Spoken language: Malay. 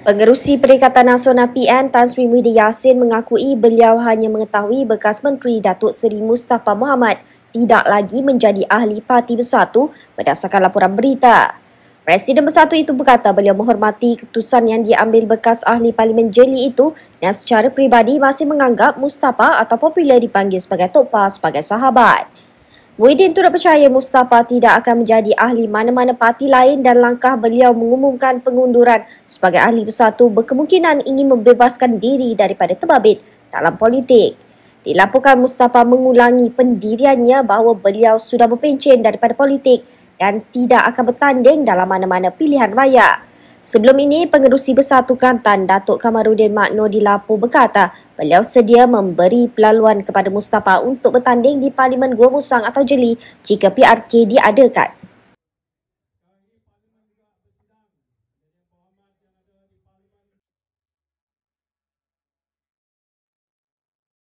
Pengerusi Perikatan Nasional PN Tan Sri Muhyiddin Yassin mengakui beliau hanya mengetahui bekas Menteri Datuk Seri Mustafa Muhammad tidak lagi menjadi ahli parti bersatu berdasarkan laporan berita. Presiden bersatu itu berkata beliau menghormati keputusan yang diambil bekas ahli Parlimen Jeli itu dan secara peribadi masih menganggap Mustafa atau popular dipanggil sebagai Tok Pa sebagai sahabat. Muhyiddin turut percaya Mustafa tidak akan menjadi ahli mana-mana parti lain dan langkah beliau mengumumkan pengunduran sebagai ahli bersatu berkemungkinan ingin membebaskan diri daripada terbabit dalam politik. Dilaporkan Mustafa mengulangi pendiriannya bahawa beliau sudah berpencen daripada politik dan tidak akan bertanding dalam mana-mana pilihan rakyat. Sebelum ini, Pengerusi Besar Tu Kelantan, Datuk Kamarudin Makno di Lapu berkata beliau sedia memberi pelaluan kepada Mustafa untuk bertanding di Parlimen Gua Musang atau Jeli jika PRK diadakan.